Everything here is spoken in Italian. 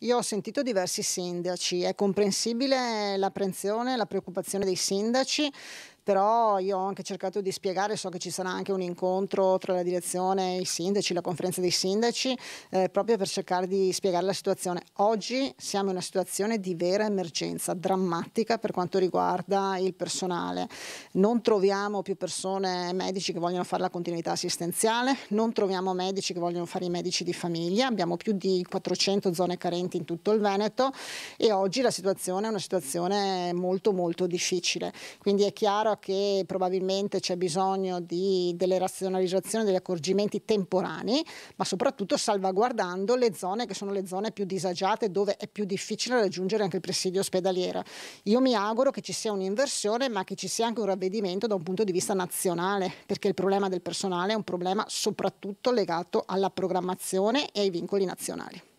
Io ho sentito diversi sindaci, è comprensibile l'apprensione, la preoccupazione dei sindaci, però io ho anche cercato di spiegare, so che ci sarà anche un incontro tra la direzione e i sindaci, la conferenza dei sindaci, eh, proprio per cercare di spiegare la situazione. Oggi siamo in una situazione di vera emergenza, drammatica per quanto riguarda il personale. Non troviamo più persone, medici che vogliono fare la continuità assistenziale, non troviamo medici che vogliono fare i medici di famiglia, abbiamo più di 400 zone carenti in tutto il Veneto e oggi la situazione è una situazione molto molto difficile. Quindi è chiaro che probabilmente c'è bisogno di, delle razionalizzazioni, degli accorgimenti temporanei, ma soprattutto salvaguardando le zone che sono le zone più disagiate dove è più difficile raggiungere anche il presidio ospedaliero. Io mi auguro che ci sia un'inversione, ma che ci sia anche un ravvedimento da un punto di vista nazionale, perché il problema del personale è un problema soprattutto legato alla programmazione e ai vincoli nazionali.